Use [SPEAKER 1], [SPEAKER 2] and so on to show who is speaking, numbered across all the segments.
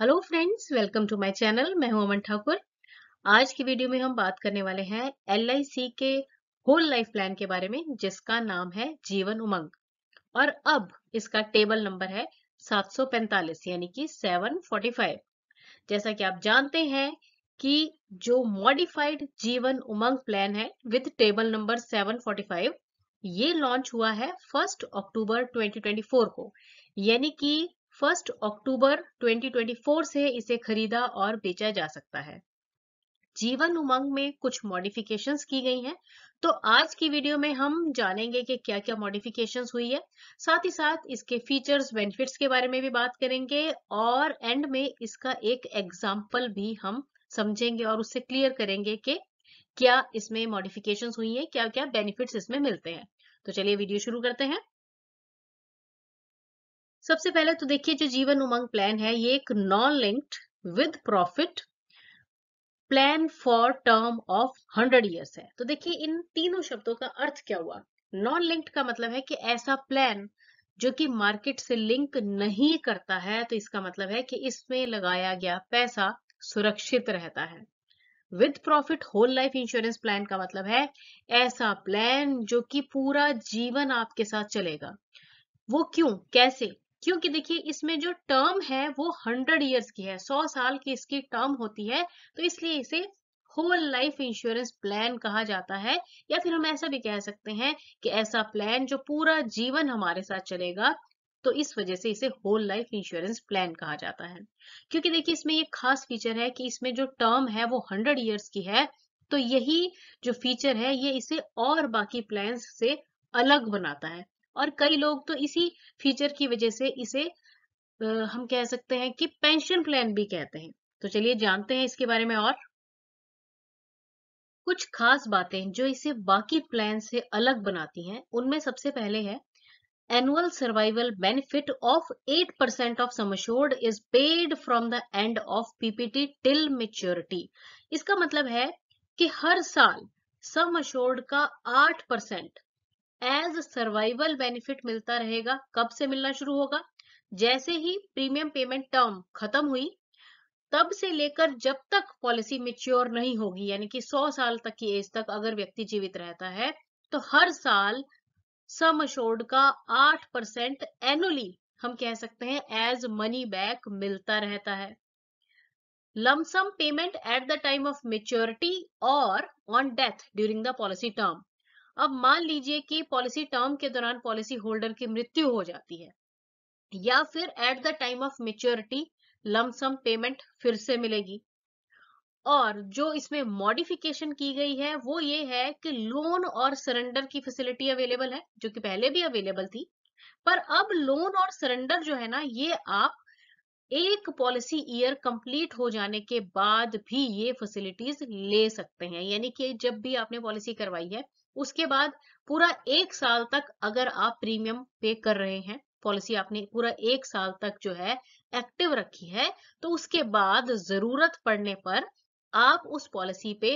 [SPEAKER 1] hello friends welcome to my channel मैं हूं अमन ठाकुर आज की वीडियो में हम बात करने वाले हैं एल के होल लाइफ प्लान के बारे में जिसका नाम है जीवन उमंग और अब इसका टेबल नंबर है 745 यानी कि 745 जैसा कि आप जानते हैं कि जो मॉडिफाइड जीवन उमंग प्लान है विद टेबल नंबर 745 ये लॉन्च हुआ है फर्स्ट अक्टूबर 2024 को यानी कि फर्स्ट अक्टूबर 2024 से इसे खरीदा और बेचा जा सकता है जीवन उमंग में कुछ मॉडिफिकेशंस की गई हैं तो आज की वीडियो में हम जानेंगे कि क्या क्या मॉडिफिकेशंस हुई है साथ ही साथ इसके फीचर्स बेनिफिट्स के बारे में भी बात करेंगे और एंड में इसका एक एग्जाम्पल भी हम समझेंगे और उससे क्लियर करेंगे कि क्या इसमें मॉडिफिकेशंस हुई है क्या क्या बेनिफिट्स इसमें मिलते हैं तो चलिए वीडियो शुरू करते हैं सबसे पहले तो देखिए जो जीवन उमंग प्लान है ये एक non linked with profit plan for term of hundred years है तो देखिए इन तीनों शब्दों का अर्थ क्या हुआ नॉन लिंक्ड का मतलब है कि ऐसा प्लान जो कि मार्केट से लिंक नहीं करता है तो इसका मतलब है कि इसमें लगाया गया पैसा सुरक्षित रहता है with profit whole life insurance plan का मतलब है ऐसा प्लान जो कि पूरा जीवन आपके साथ चलेगा वो क्यों कैसे क्योंकि देखिए इसमें जो टर्म है वो हंड्रेड ईयर्स की है सौ साल की इसकी टर्म होती है तो इसलिए इसे होल लाइफ इंश्योरेंस प्लान कहा जाता है या फिर हम ऐसा भी कह सकते हैं कि ऐसा प्लान जो पूरा जीवन हमारे साथ चलेगा तो इस वजह से इसे होल लाइफ इंश्योरेंस प्लान कहा जाता है क्योंकि देखिए इसमें ये खास फीचर है कि इसमें जो टर्म है वो हंड्रेड ईयर्स की है तो यही जो फीचर है ये इसे और बाकी प्लान से अलग बनाता है और कई लोग तो इसी फीचर की वजह से इसे हम कह सकते हैं कि पेंशन प्लान भी कहते हैं तो चलिए जानते हैं इसके बारे में और कुछ खास बातें जो इसे बाकी प्लान से अलग बनाती हैं उनमें सबसे पहले है annual survival benefit of 8% percent of sum assured is paid from the end of PPT till maturity इसका मतलब है कि हर साल सम अशोर्ड का 8% एज सर्वाइवल बेनिफिट मिलता रहेगा कब से मिलना शुरू होगा जैसे ही प्रीमियम पेमेंट टर्म खत्म हुई तब से लेकर जब तक पॉलिसी मेच्योर नहीं होगी यानी कि 100 साल तक की एज तक अगर व्यक्ति जीवित रहता है तो हर साल सम अशोर्ड का 8 परसेंट एनुअली हम कह सकते हैं एज मनी बैक मिलता रहता है lump sum payment at the time of maturity और on death during the policy term अब मान लीजिए कि पॉलिसी टर्म के दौरान पॉलिसी होल्डर की मृत्यु हो जाती है या फिर at the time of maturity lump sum payment फिर से मिलेगी और जो इसमें मॉडिफिकेशन की गई है वो ये है कि लोन और सरेंडर की फैसिलिटी अवेलेबल है जो कि पहले भी अवेलेबल थी पर अब लोन और सरेंडर जो है ना ये आप एक पॉलिसी ईयर कंप्लीट हो जाने के बाद भी ये फैसिलिटीज ले सकते हैं यानी कि जब भी आपने पॉलिसी करवाई है उसके बाद पूरा एक साल तक अगर आप प्रीमियम पे कर रहे हैं पॉलिसी आपने पूरा एक साल तक जो है एक्टिव रखी है तो उसके बाद जरूरत पड़ने पर आप उस पॉलिसी पे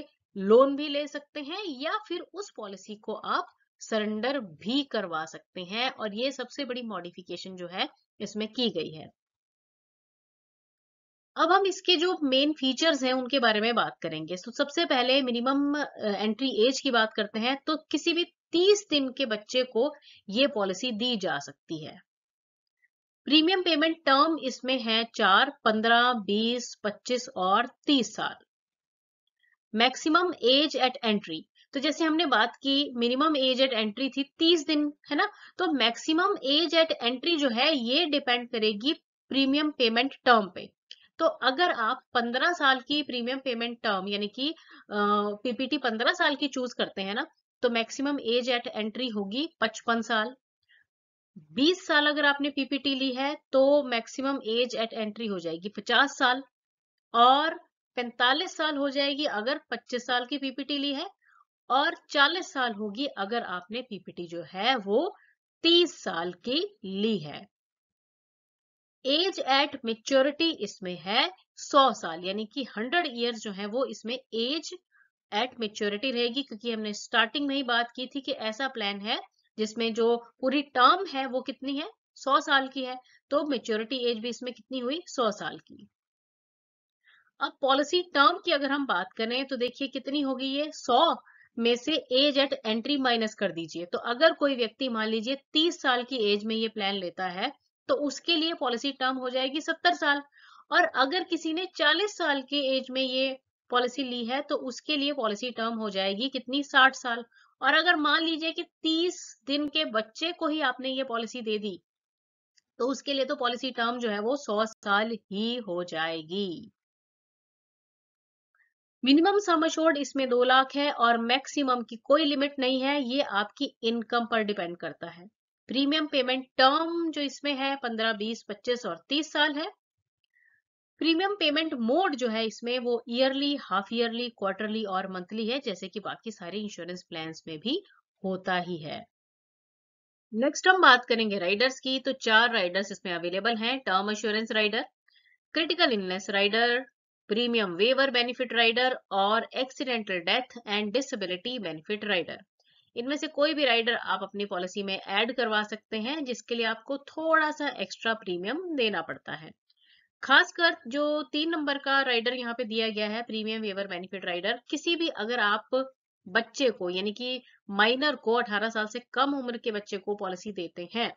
[SPEAKER 1] लोन भी ले सकते हैं या फिर उस पॉलिसी को आप सरेंडर भी करवा सकते हैं और ये सबसे बड़ी मॉडिफिकेशन जो है इसमें की गई है अब हम इसके जो मेन फीचर्स हैं उनके बारे में बात करेंगे तो सबसे पहले मिनिमम एंट्री एज की बात करते हैं तो किसी भी तीस दिन के बच्चे को ये पॉलिसी दी जा सकती है प्रीमियम पेमेंट टर्म इसमें है चार पंद्रह बीस पच्चीस और तीस साल मैक्सिमम एज एट एंट्री तो जैसे हमने बात की मिनिमम एज एट एंट्री थी तीस दिन है ना तो मैक्सिमम एज एट एंट्री जो है ये डिपेंड करेगी प्रीमियम पेमेंट टर्म पे तो अगर आप 15 साल की प्रीमियम पेमेंट टर्म यानी कि पीपीटी 15 साल की चूज करते हैं ना तो मैक्सिमम एज एट एंट्री होगी 55 साल 20 साल अगर आपने पीपीटी ली है तो मैक्सिमम एज एट एंट्री हो जाएगी 50 साल और 45 साल हो जाएगी अगर 25 साल की पीपीटी ली है और 40 साल होगी अगर आपने पीपीटी जो है वो 30 साल की ली है एज एट मेच्योरिटी इसमें है सौ साल यानी कि हंड्रेड ईयर्स जो है वो इसमें एज एट मेच्योरिटी रहेगी क्योंकि हमने स्टार्टिंग में ही बात की थी कि ऐसा प्लान है जिसमें जो पूरी टर्म है वो कितनी है सौ साल की है तो मेच्योरिटी एज भी इसमें कितनी हुई सौ साल की अब पॉलिसी टर्म की अगर हम बात करें तो देखिए कितनी होगी ये सौ में से एज एट एंट्री माइनस कर दीजिए तो अगर कोई व्यक्ति मान लीजिए तीस साल की एज में ये प्लान लेता है तो उसके लिए पॉलिसी टर्म हो जाएगी सत्तर साल और अगर किसी ने चालीस साल के एज में ये पॉलिसी ली है तो उसके लिए पॉलिसी टर्म हो जाएगी कितनी साठ साल और अगर मान लीजिए कि तीस दिन के बच्चे को ही आपने ये पॉलिसी दे दी तो उसके लिए तो पॉलिसी टर्म जो है वो सौ साल ही हो जाएगी मिनिमम सम इसमें दो लाख है और मैक्सिमम की कोई लिमिट नहीं है ये आपकी इनकम पर डिपेंड करता है प्रीमियम पेमेंट टर्म जो इसमें है पंद्रह बीस पच्चीस और तीस साल है प्रीमियम पेमेंट मोड जो है इसमें वो ईयरली हाफ ईयरली क्वार्टरली और मंथली है जैसे कि बाकी सारे इंश्योरेंस प्लान में भी होता ही है नेक्स्ट हम बात करेंगे राइडर्स की तो चार राइडर्स इसमें अवेलेबल हैं term insurance rider critical illness rider premium waiver benefit rider और accidental death and disability benefit rider इनमें से कोई भी राइडर आप अपनी पॉलिसी में ऐड करवा सकते हैं जिसके लिए आपको थोड़ा सा एक्स्ट्रा प्रीमियम देना पड़ता है खासकर जो तीन नंबर का राइडर यहाँ पे दिया गया है प्रीमियम वेवर बेनिफिट राइडर किसी भी अगर आप बच्चे को यानी कि माइनर को 18 साल से कम उम्र के बच्चे को पॉलिसी देते हैं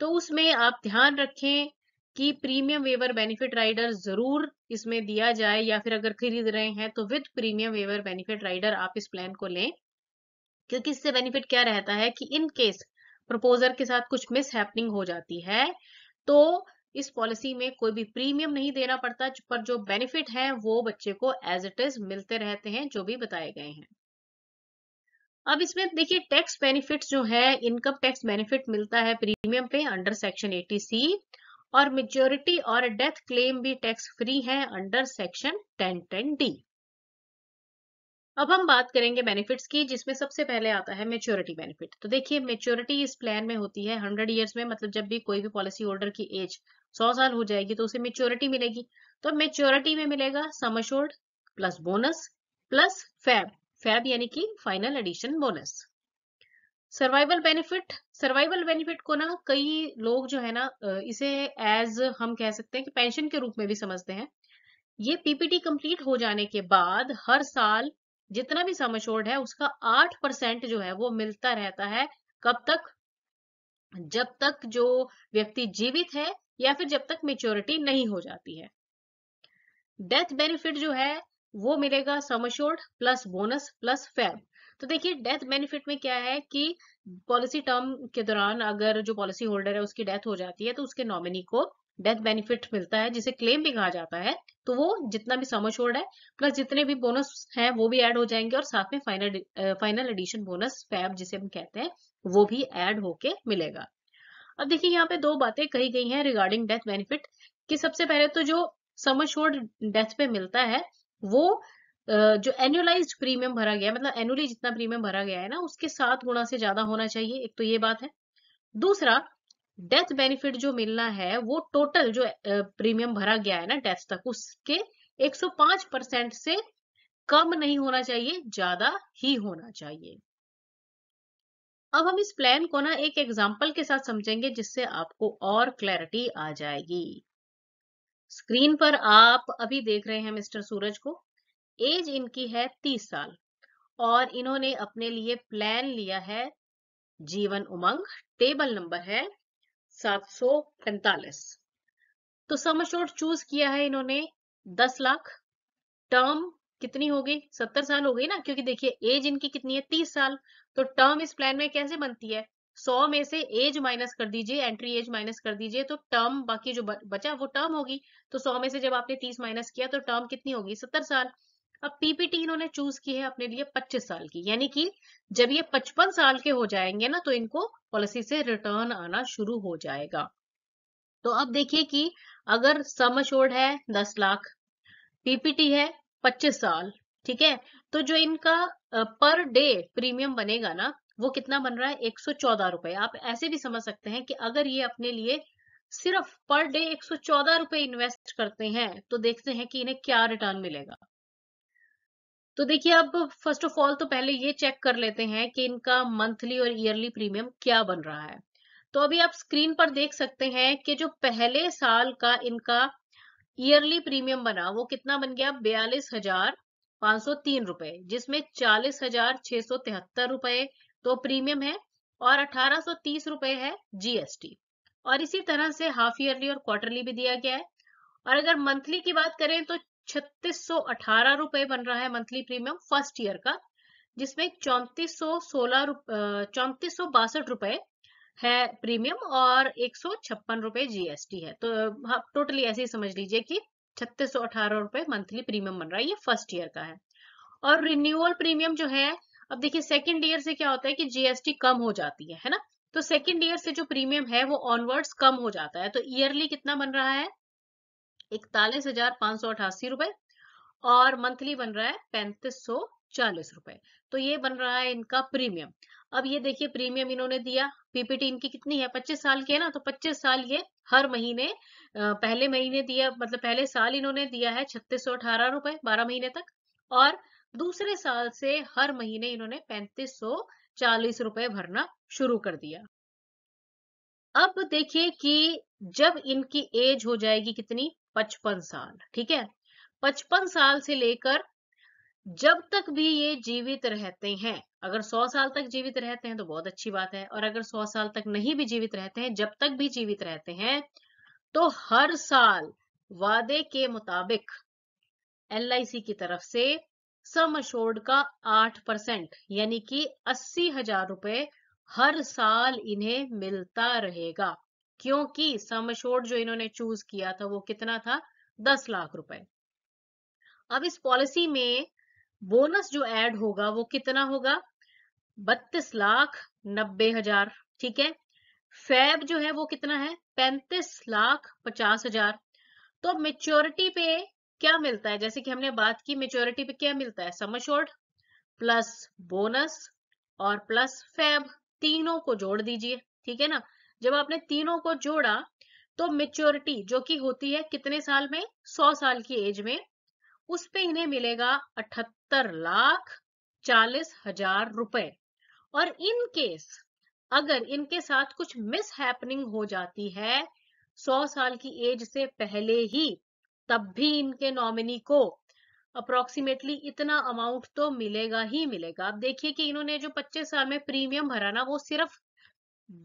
[SPEAKER 1] तो उसमें आप ध्यान रखें कि प्रीमियम वेवर बेनिफिट राइडर जरूर इसमें दिया जाए या फिर अगर खरीद रहे हैं तो with premium waiver benefit rider आप इस प्लान को लें क्योंकि इससे बेनिफिट क्या रहता है कि इन केस प्रपोजर के साथ कुछ मिस हो जाती है तो इस पॉलिसी में कोई भी प्रीमियम नहीं देना पड़ता पर जो बेनिफिट है वो बच्चे को एज इट इज मिलते रहते हैं जो भी बताए गए हैं अब इसमें देखिए टैक्स बेनिफिट जो है इनकम टैक्स बेनिफिट मिलता है प्रीमियम पे अंडर सेक्शन 80 और मेच्योरिटी और डेथ क्लेम भी टैक्स फ्री है under section ten ten D अब हम बात करेंगे बेनिफिट्स की जिसमें सबसे पहले आता है मेच्योरिटी बेनिफिट तो देखिए मेच्योरिटी इस प्लान में होती है हंड्रेड ईयर्स में मतलब जब भी कोई भी पॉलिसी होल्डर की एज सौ साल हो जाएगी तो उसे मेच्योरिटी मिलेगी तो मेच्योरिटी में मिलेगा sum assured plus bonus plus FAB FAB यानी कि final addition bonus survival benefit survival benefit को ना कई लोग जो है ना इसे एज हम कह सकते हैं कि पेंशन के रूप में भी समझते हैं ये पीपीटी कंप्लीट हो जाने के बाद हर साल जितना भी सम अशोर्ड है उसका आठ परसेंट जो है वो मिलता रहता है कब तक जब तक जो व्यक्ति जीवित है या फिर जब तक मेच्योरिटी नहीं हो जाती है डेथ बेनिफिट जो है वो मिलेगा sum assured plus bonus plus FAB तो देखिए डेथ बेनिफिट में क्या है कि पॉलिसी टर्म के दौरान अगर जो पॉलिसी होल्डर है उसकी डेथ हो जाती है तो उसके नॉमिनी को डेथ बेनिफिट मिलता है जिसे क्लेम भी कहा जाता है तो वो जितना भी समर छोड़ है प्लस जितने भी बोनस हैं वो भी ऐड हो जाएंगे और साथ में final final addition bonus FAB जिसे हम कहते हैं वो भी ऐड होके मिलेगा अब देखिए यहाँ पे दो बातें कही गई हैं रिगार्डिंग डेथ बेनिफिट कि सबसे पहले तो जो समर अशोर्ड डेथ पे मिलता है वो जो एनुअलाइज प्रीमियम भरा गया मतलब एनुअली जितना प्रीमियम भरा गया है ना उसके सात गुणा से ज्यादा होना चाहिए एक तो ये बात है दूसरा डेथ बेनिफिट जो मिलना है वो टोटल जो प्रीमियम भरा गया है ना डेथ तक उसके 105 परसेंट से कम नहीं होना चाहिए ज्यादा ही होना चाहिए अब हम इस प्लान को ना एक एग्जाम्पल के साथ समझेंगे जिससे आपको और क्लैरिटी आ जाएगी स्क्रीन पर आप अभी देख रहे हैं मिस्टर सूरज को एज इनकी है तीस साल और इन्होंने अपने लिए प्लान लिया है जीवन उमंग टेबल नंबर है सात सौ तो सम शोर्ट चूज किया है इन्होंने दस लाख टर्म कितनी हो गई सत्तर साल हो गई ना क्योंकि देखिए एज इनकी कितनी है तीस साल तो टर्म इस प्लान में कैसे बनती है सौ में से एज माइनस कर दीजिए एंट्री एज माइनस कर दीजिए तो टर्म बाकी जो बचा वो टर्म होगी तो सौ में से जब आपने तीस माइनस किया तो टर्म कितनी होगी सत्तर साल अब पीपीटी इन्होंने चूज की है अपने लिए 25 साल की यानी कि जब ये 55 साल के हो जाएंगे ना तो इनको पॉलिसी से रिटर्न आना शुरू हो जाएगा तो अब देखिए कि अगर सम अशोर्ड है 10 लाख पीपीटी है 25 साल ठीक है तो जो इनका पर डे प्रीमियम बनेगा ना वो कितना बन रहा है एक सौ रुपए आप ऐसे भी समझ सकते हैं कि अगर ये अपने लिए सिर्फ पर डे एक सौ रुपए इन्वेस्ट करते हैं तो देखते हैं कि इन्हें क्या रिटर्न मिलेगा तो देखिए अब फर्स्ट ऑफ ऑल तो पहले ये चेक कर लेते हैं कि इनका मंथली और ईयरली प्रीमियम क्या बन रहा है तो अभी आप स्क्रीन पर देख सकते हैं कि जो पहले साल का इनका ईयरली प्रीमियम बना वो कितना बन गया बयालीस हजार पांच सौ तीन रुपए जिसमें चालीस हजार छह सौ तिहत्तर रुपए तो प्रीमियम है और अठारह सौ तीस रुपए है जीएसटी और इसी तरह से हाफ ईयरली और क्वार्टरली भी दिया गया है और अगर मंथली की बात करें तो छत्तीस रुपए बन रहा है मंथली प्रीमियम फर्स्ट ईयर का जिसमें चौंतीस सौ सोलह चौंतीस बासठ रुपए है प्रीमियम और एक सौ छप्पन रुपए जीएसटी है तो आप हाँ, टोटली ऐसे ही समझ लीजिए कि छत्तीस सौ अठारह रुपए मंथली प्रीमियम बन रहा है ये फर्स्ट ईयर का है और रिन्यूअल प्रीमियम जो है अब देखिए सेकंड ईयर से क्या होता है कि जीएसटी कम हो जाती है है ना तो सेकंड ईयर से जो प्रीमियम है वो ऑनवर्ड्स कम हो जाता है तो ईयरली कितना बन रहा है इकतालीस हजार पांच सौ अठासी रुपए और मंथली बन रहा है पैंतीस सौ चालीस रुपए तो ये बन रहा है इनका प्रीमियम अब ये देखिए प्रीमियम इन्होंने दिया पीपीटी इनकी कितनी है पच्चीस साल की है ना तो पच्चीस साल ये हर महीने पहले महीने दिया मतलब पहले साल इन्होंने दिया है छत्तीस सौ अठारह रुपए बारह महीने तक और दूसरे साल से हर महीने इन्होंने पैंतीस सौ चालीस रुपए भरना शुरू कर दिया अब देखिए कि जब इनकी एज हो जाएगी कितनी पचपन साल ठीक है पचपन साल से लेकर जब तक भी ये जीवित रहते हैं अगर सौ साल तक जीवित रहते हैं तो बहुत अच्छी बात है और अगर सौ साल तक नहीं भी जीवित रहते हैं जब तक भी जीवित रहते हैं तो हर साल वादे के मुताबिक एल की तरफ से सम अशोर्ड का आठ परसेंट यानी कि अस्सी हजार रुपए हर साल इन्हें मिलता रहेगा क्योंकि समशोर जो इन्होंने चूज किया था वो कितना था दस लाख रुपए अब इस पॉलिसी में बोनस जो ऐड होगा वो कितना होगा बत्तीस लाख नब्बे हजार ठीक है फैब जो है वो कितना है पैंतीस लाख पचास हजार तो मेच्योरिटी पे क्या मिलता है जैसे कि हमने बात की मेच्योरिटी पे क्या मिलता है समशोर्ड प्लस बोनस और प्लस फैब तीनों को जोड़ दीजिए ठीक है ना जब आपने तीनों को जोड़ा तो मेच्योरिटी जो कि होती है कितने साल में सौ साल की एज में उस पे इन्हें मिलेगा अठहत्तर लाख चालीस हजार रुपए और इन केस अगर इनके साथ कुछ मिस हैपनिंग हो जाती है सौ साल की एज से पहले ही तब भी इनके नॉमिनी को अप्रोक्सीमेटली इतना अमाउंट तो मिलेगा ही मिलेगा आप देखिए कि इन्होंने जो 25 साल में प्रीमियम भरा ना वो सिर्फ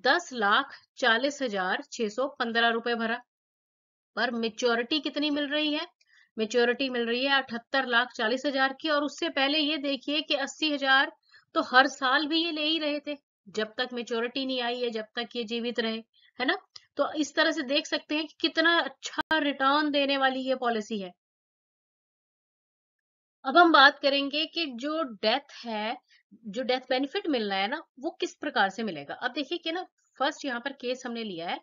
[SPEAKER 1] दस लाख चालीस हजार छह सौ पंद्रह रुपए भरा पर मेच्योरिटी कितनी मिल रही है मेच्योरिटी मिल रही है अठहत्तर लाख चालीस हजार की और उससे पहले ये देखिए कि अस्सी हजार तो हर साल भी ये ले ही रहे थे जब तक मेच्योरिटी नहीं आई है जब तक ये जीवित रहे है ना तो इस तरह से देख सकते हैं कि कितना अच्छा रिटर्न देने वाली ये पॉलिसी है अब हम बात करेंगे कि जो डेथ है जो डेथ बेनिफिट मिलना है ना वो किस प्रकार से मिलेगा अब देखिए कि ना फर्स्ट यहाँ पर केस हमने लिया है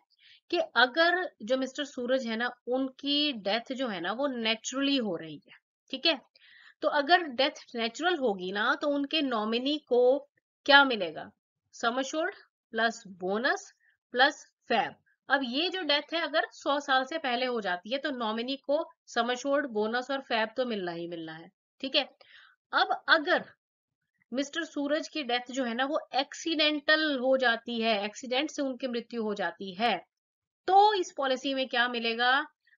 [SPEAKER 1] कि अगर जो मिस्टर सूरज है ना उनकी डेथ जो है ना वो नेचुरली हो रही है ठीक है तो अगर डेथ नेचुरल होगी ना तो उनके नॉमिनी को क्या मिलेगा sum assured plus bonus plus FAB अब ये जो डेथ है अगर 100 साल से पहले हो जाती है तो नॉमिनी को समशोल्ड बोनस और फैब तो मिलना ही मिलना है ठीक है अब अगर मिस्टर सूरज की डेथ जो है ना वो एक्सीडेंटल हो जाती है एक्सीडेंट से उनकी मृत्यु हो जाती है तो इस पॉलिसी में क्या मिलेगा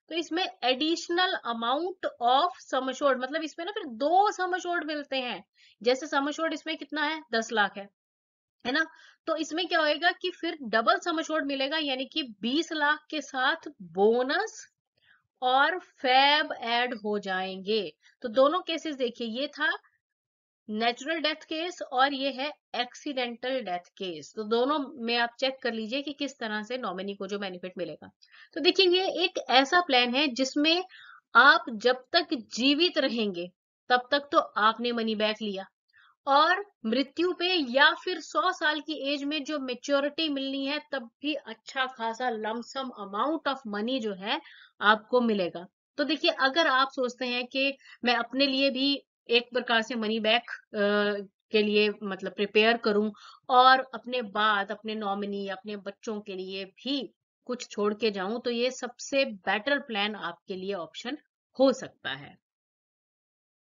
[SPEAKER 1] तो इसमें एडिशनल अमाउंट ऑफ समशोर्ड मतलब इसमें ना फिर दो समशोर्ड मिलते हैं जैसे समशोर्ड इसमें कितना है दस लाख है है ना तो इसमें क्या होएगा कि फिर डबल समशोर्ड मिलेगा यानी कि बीस लाख के साथ बोनस और फैब ऐड हो जाएंगे तो दोनों केसेस देखिए ये था नेचुरल डेथ केस और ये है एक्सीडेंटल डेथ केस तो दोनों में आप चेक कर लीजिए कि किस तरह से नॉमिनी को जो बेनिफिट मिलेगा तो देखिए ये एक ऐसा प्लान है जिसमें आप जब तक जीवित रहेंगे तब तक तो आपने मनी बैक लिया और मृत्यु पे या फिर 100 साल की एज में जो मेच्योरिटी मिलनी है तब भी अच्छा खासा लमसम अमाउंट ऑफ मनी जो है आपको मिलेगा तो देखिए अगर आप सोचते हैं कि मैं अपने लिए भी एक प्रकार से मनी बैक के लिए मतलब प्रिपेयर करूं और अपने बाद अपने नॉमिनी अपने बच्चों के लिए भी कुछ छोड़ के जाऊं तो ये सबसे बेटर प्लान आपके लिए ऑप्शन हो सकता है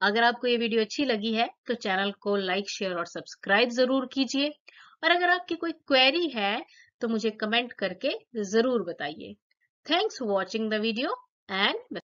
[SPEAKER 1] अगर आपको ये वीडियो अच्छी लगी है तो चैनल को लाइक शेयर और सब्सक्राइब जरूर कीजिए और अगर आपकी कोई क्वेरी है तो मुझे कमेंट करके जरूर बताइए thanks for watching the video and